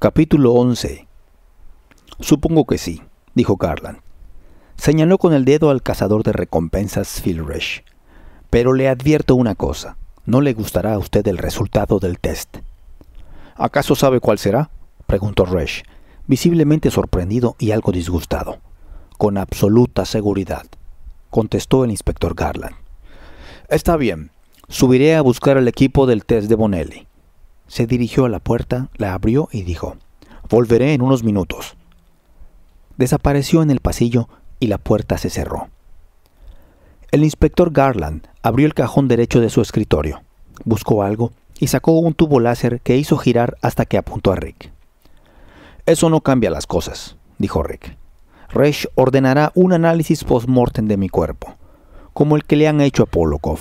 Capítulo 11. Supongo que sí, dijo Garland. Señaló con el dedo al cazador de recompensas Phil Resch. Pero le advierto una cosa, no le gustará a usted el resultado del test. ¿Acaso sabe cuál será? preguntó Resch, visiblemente sorprendido y algo disgustado. Con absoluta seguridad, contestó el inspector Garland. Está bien, subiré a buscar el equipo del test de Bonelli. Se dirigió a la puerta, la abrió y dijo, Volveré en unos minutos. Desapareció en el pasillo y la puerta se cerró. El inspector Garland abrió el cajón derecho de su escritorio, buscó algo y sacó un tubo láser que hizo girar hasta que apuntó a Rick. Eso no cambia las cosas, dijo Rick. Resch ordenará un análisis post-mortem de mi cuerpo, como el que le han hecho a Polokov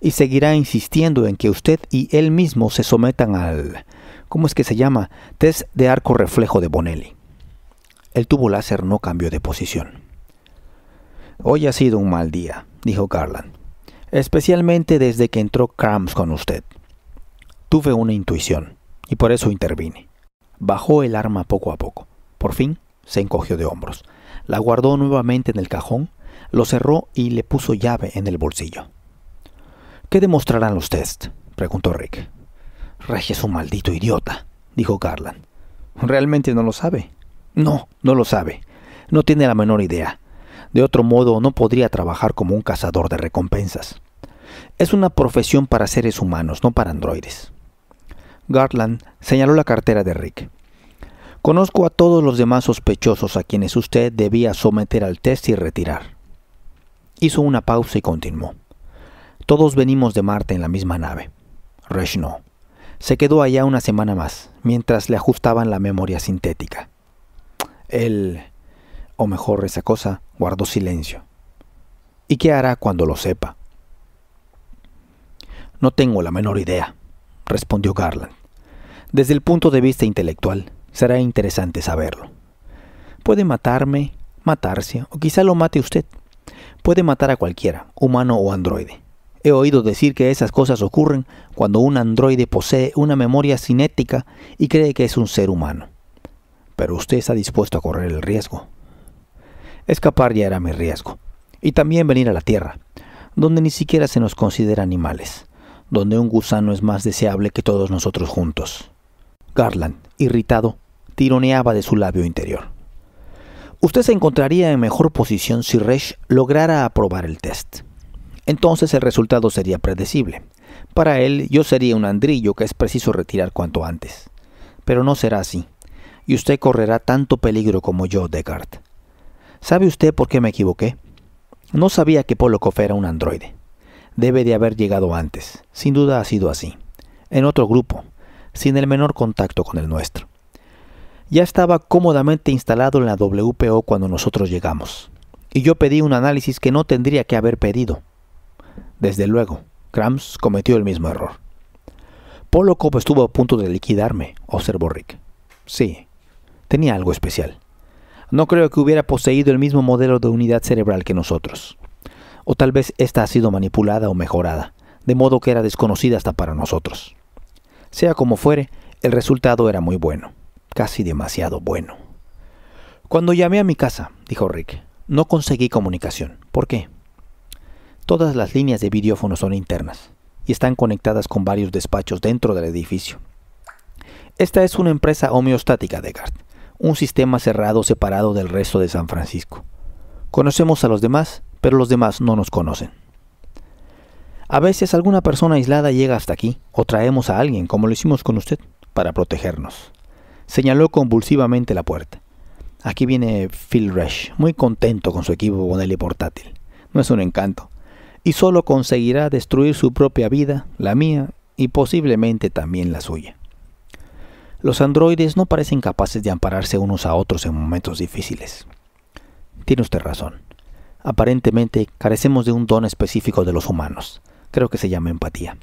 y seguirá insistiendo en que usted y él mismo se sometan al, ¿cómo es que se llama?, test de arco reflejo de Bonelli. El tubo láser no cambió de posición. Hoy ha sido un mal día, dijo Garland, especialmente desde que entró Krams con usted. Tuve una intuición, y por eso intervine. Bajó el arma poco a poco. Por fin se encogió de hombros. La guardó nuevamente en el cajón, lo cerró y le puso llave en el bolsillo. ¿Qué demostrarán los test? preguntó Rick. Reggie es un maldito idiota, dijo Garland. ¿Realmente no lo sabe? No, no lo sabe. No tiene la menor idea. De otro modo, no podría trabajar como un cazador de recompensas. Es una profesión para seres humanos, no para androides. Garland señaló la cartera de Rick. Conozco a todos los demás sospechosos a quienes usted debía someter al test y retirar. Hizo una pausa y continuó. Todos venimos de Marte en la misma nave. Resh no. Se quedó allá una semana más, mientras le ajustaban la memoria sintética. Él, o mejor esa cosa, guardó silencio. ¿Y qué hará cuando lo sepa? No tengo la menor idea, respondió Garland. Desde el punto de vista intelectual, será interesante saberlo. Puede matarme, matarse, o quizá lo mate usted. Puede matar a cualquiera, humano o androide. He oído decir que esas cosas ocurren cuando un androide posee una memoria cinética y cree que es un ser humano. Pero usted está dispuesto a correr el riesgo. Escapar ya era mi riesgo. Y también venir a la Tierra, donde ni siquiera se nos considera animales, donde un gusano es más deseable que todos nosotros juntos. Garland, irritado, tironeaba de su labio interior. Usted se encontraría en mejor posición si Resch lograra aprobar el test entonces el resultado sería predecible. Para él yo sería un andrillo que es preciso retirar cuanto antes. Pero no será así, y usted correrá tanto peligro como yo, Descartes. ¿Sabe usted por qué me equivoqué? No sabía que Polokov era un androide. Debe de haber llegado antes. Sin duda ha sido así. En otro grupo, sin el menor contacto con el nuestro. Ya estaba cómodamente instalado en la WPO cuando nosotros llegamos. Y yo pedí un análisis que no tendría que haber pedido. Desde luego, Krams cometió el mismo error. cop estuvo a punto de liquidarme, observó Rick. Sí, tenía algo especial. No creo que hubiera poseído el mismo modelo de unidad cerebral que nosotros. O tal vez ésta ha sido manipulada o mejorada, de modo que era desconocida hasta para nosotros. Sea como fuere, el resultado era muy bueno, casi demasiado bueno. Cuando llamé a mi casa, dijo Rick, no conseguí comunicación. ¿Por qué? Todas las líneas de videófono son internas y están conectadas con varios despachos dentro del edificio. Esta es una empresa homeostática de GART, un sistema cerrado separado del resto de San Francisco. Conocemos a los demás, pero los demás no nos conocen. A veces alguna persona aislada llega hasta aquí, o traemos a alguien, como lo hicimos con usted, para protegernos. Señaló convulsivamente la puerta. Aquí viene Phil Rush muy contento con su equipo Bonelli portátil. No es un encanto, y solo conseguirá destruir su propia vida, la mía y posiblemente también la suya. Los androides no parecen capaces de ampararse unos a otros en momentos difíciles. Tiene usted razón. Aparentemente carecemos de un don específico de los humanos. Creo que se llama empatía.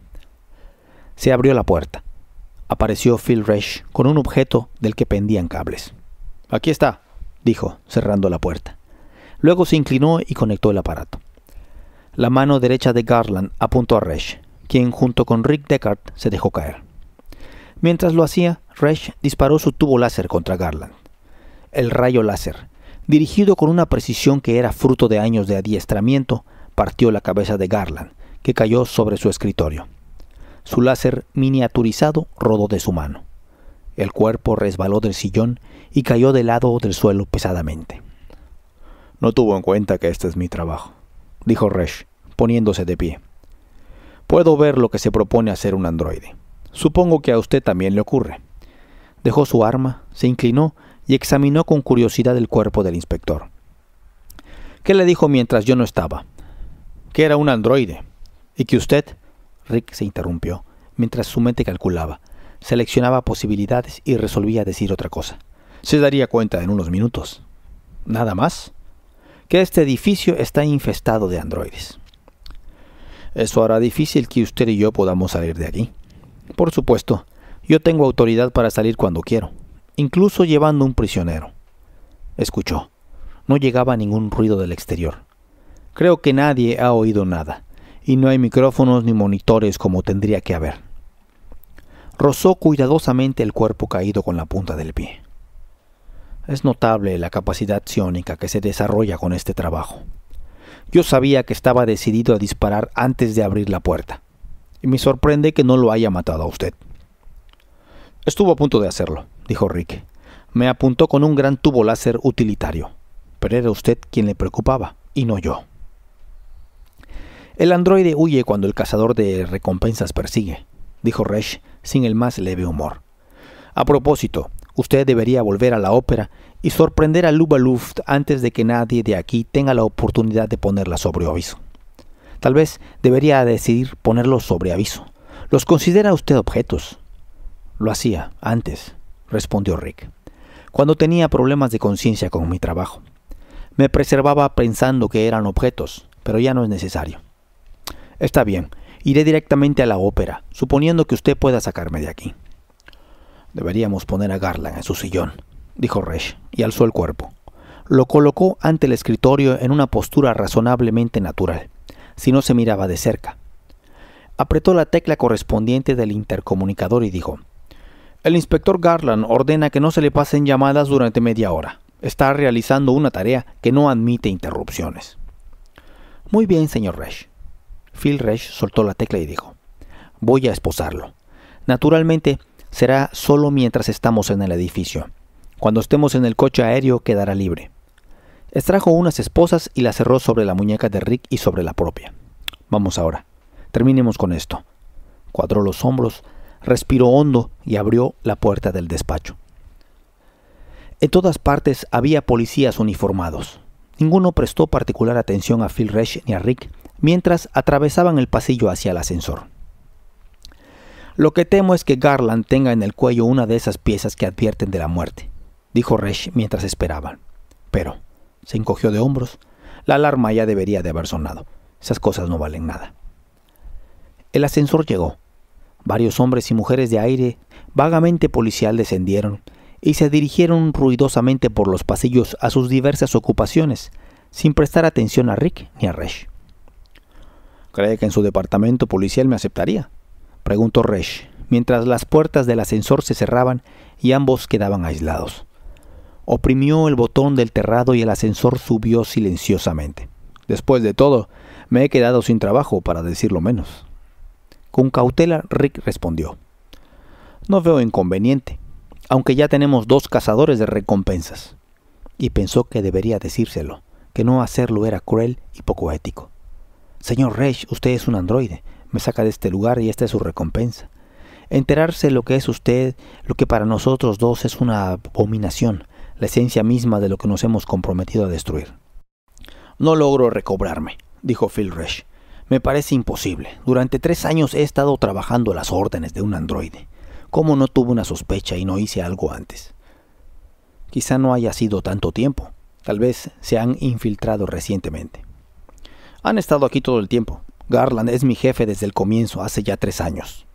Se abrió la puerta. Apareció Phil Resch con un objeto del que pendían cables. Aquí está, dijo, cerrando la puerta. Luego se inclinó y conectó el aparato la mano derecha de Garland apuntó a Resch, quien junto con Rick Deckard se dejó caer. Mientras lo hacía, Resch disparó su tubo láser contra Garland. El rayo láser, dirigido con una precisión que era fruto de años de adiestramiento, partió la cabeza de Garland, que cayó sobre su escritorio. Su láser miniaturizado rodó de su mano. El cuerpo resbaló del sillón y cayó de lado del suelo pesadamente. No tuvo en cuenta que este es mi trabajo dijo Resch, poniéndose de pie. Puedo ver lo que se propone hacer un androide. Supongo que a usted también le ocurre. Dejó su arma, se inclinó y examinó con curiosidad el cuerpo del inspector. ¿Qué le dijo mientras yo no estaba? Que era un androide. Y que usted... Rick se interrumpió, mientras su mente calculaba, seleccionaba posibilidades y resolvía decir otra cosa. Se daría cuenta en unos minutos. ¿Nada más? que este edificio está infestado de androides. Eso hará difícil que usted y yo podamos salir de aquí. Por supuesto, yo tengo autoridad para salir cuando quiero, incluso llevando un prisionero. Escuchó. No llegaba ningún ruido del exterior. Creo que nadie ha oído nada, y no hay micrófonos ni monitores como tendría que haber. Rozó cuidadosamente el cuerpo caído con la punta del pie. Es notable la capacidad psiónica que se desarrolla con este trabajo. Yo sabía que estaba decidido a disparar antes de abrir la puerta, y me sorprende que no lo haya matado a usted. Estuvo a punto de hacerlo, dijo Rick. Me apuntó con un gran tubo láser utilitario, pero era usted quien le preocupaba, y no yo. El androide huye cuando el cazador de recompensas persigue, dijo Resch sin el más leve humor. A propósito, Usted debería volver a la ópera y sorprender a Luba Luft antes de que nadie de aquí tenga la oportunidad de ponerla sobre aviso. Tal vez debería decidir ponerlos sobre aviso. ¿Los considera usted objetos? Lo hacía antes, respondió Rick, cuando tenía problemas de conciencia con mi trabajo. Me preservaba pensando que eran objetos, pero ya no es necesario. Está bien, iré directamente a la ópera, suponiendo que usted pueda sacarme de aquí. Deberíamos poner a Garland en su sillón, dijo Resch, y alzó el cuerpo. Lo colocó ante el escritorio en una postura razonablemente natural, si no se miraba de cerca. Apretó la tecla correspondiente del intercomunicador y dijo, El inspector Garland ordena que no se le pasen llamadas durante media hora. Está realizando una tarea que no admite interrupciones. Muy bien, señor Resch. Phil Resch soltó la tecla y dijo, Voy a esposarlo. Naturalmente, será solo mientras estamos en el edificio. Cuando estemos en el coche aéreo quedará libre. Extrajo unas esposas y las cerró sobre la muñeca de Rick y sobre la propia. Vamos ahora. Terminemos con esto. Cuadró los hombros, respiró hondo y abrió la puerta del despacho. En todas partes había policías uniformados. Ninguno prestó particular atención a Phil Resch ni a Rick mientras atravesaban el pasillo hacia el ascensor. Lo que temo es que Garland tenga en el cuello una de esas piezas que advierten de la muerte, dijo Resch mientras esperaban. Pero, se encogió de hombros, la alarma ya debería de haber sonado. Esas cosas no valen nada. El ascensor llegó. Varios hombres y mujeres de aire vagamente policial descendieron y se dirigieron ruidosamente por los pasillos a sus diversas ocupaciones, sin prestar atención a Rick ni a Resch. Cree que en su departamento policial me aceptaría, preguntó Resch, mientras las puertas del ascensor se cerraban y ambos quedaban aislados. Oprimió el botón del terrado y el ascensor subió silenciosamente. Después de todo, me he quedado sin trabajo, para decirlo menos. Con cautela, Rick respondió. No veo inconveniente, aunque ya tenemos dos cazadores de recompensas. Y pensó que debería decírselo, que no hacerlo era cruel y poco ético. Señor Resch, usted es un androide, me saca de este lugar y esta es su recompensa. Enterarse lo que es usted, lo que para nosotros dos es una abominación, la esencia misma de lo que nos hemos comprometido a destruir. No logro recobrarme, dijo Phil Resch. Me parece imposible. Durante tres años he estado trabajando las órdenes de un androide. ¿Cómo no tuve una sospecha y no hice algo antes? Quizá no haya sido tanto tiempo. Tal vez se han infiltrado recientemente. Han estado aquí todo el tiempo. Garland es mi jefe desde el comienzo, hace ya tres años.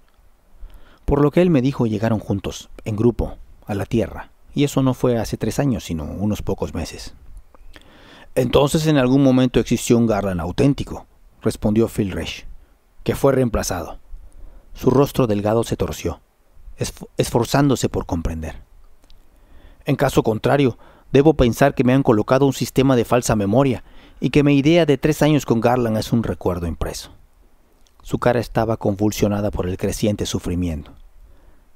Por lo que él me dijo, llegaron juntos, en grupo, a la Tierra, y eso no fue hace tres años, sino unos pocos meses. Entonces en algún momento existió un Garland auténtico, respondió Phil Resch, que fue reemplazado. Su rostro delgado se torció, esforzándose por comprender. En caso contrario, debo pensar que me han colocado un sistema de falsa memoria y que mi idea de tres años con Garland es un recuerdo impreso. Su cara estaba convulsionada por el creciente sufrimiento.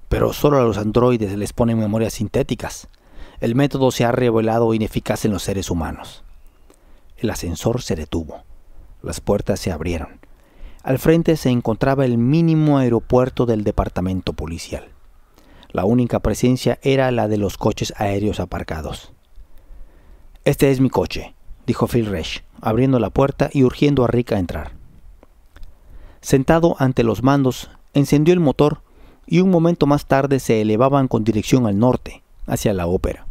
Pero solo a los androides les ponen memorias sintéticas. El método se ha revelado ineficaz en los seres humanos. El ascensor se detuvo. Las puertas se abrieron. Al frente se encontraba el mínimo aeropuerto del departamento policial. La única presencia era la de los coches aéreos aparcados. Este es mi coche, dijo Phil Resch, abriendo la puerta y urgiendo a Rick a entrar. Sentado ante los mandos, encendió el motor y un momento más tarde se elevaban con dirección al norte, hacia la ópera.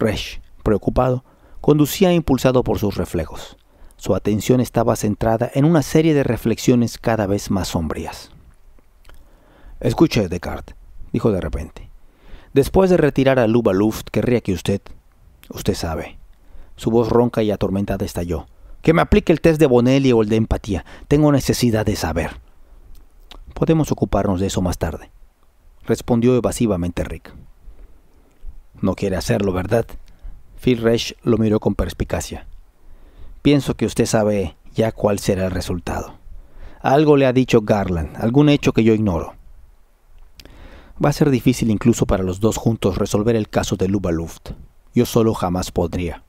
Resch, preocupado, conducía impulsado por sus reflejos. Su atención estaba centrada en una serie de reflexiones cada vez más sombrías. Escuche, Descartes, dijo de repente. Después de retirar a Luba Luft, querría que usted, usted sabe, su voz ronca y atormentada estalló. Que me aplique el test de Bonelli o el de empatía. Tengo necesidad de saber. Podemos ocuparnos de eso más tarde, respondió evasivamente Rick. No quiere hacerlo, ¿verdad? Phil Resch lo miró con perspicacia. Pienso que usted sabe ya cuál será el resultado. Algo le ha dicho Garland, algún hecho que yo ignoro. Va a ser difícil incluso para los dos juntos resolver el caso de Luba Luft. Yo solo jamás podría.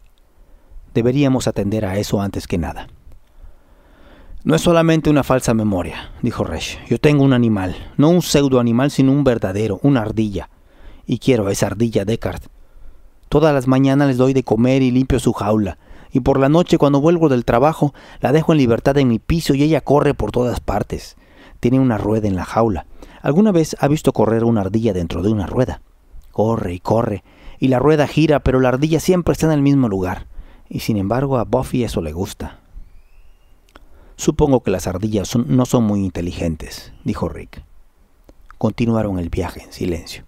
Deberíamos atender a eso antes que nada. No es solamente una falsa memoria, dijo Resch. Yo tengo un animal, no un pseudo animal, sino un verdadero, una ardilla. Y quiero a esa ardilla, Descartes. Todas las mañanas les doy de comer y limpio su jaula, y por la noche cuando vuelvo del trabajo la dejo en libertad en mi piso y ella corre por todas partes. Tiene una rueda en la jaula. ¿Alguna vez ha visto correr una ardilla dentro de una rueda? Corre y corre, y la rueda gira, pero la ardilla siempre está en el mismo lugar y sin embargo a Buffy eso le gusta. Supongo que las ardillas no son muy inteligentes, dijo Rick. Continuaron el viaje en silencio.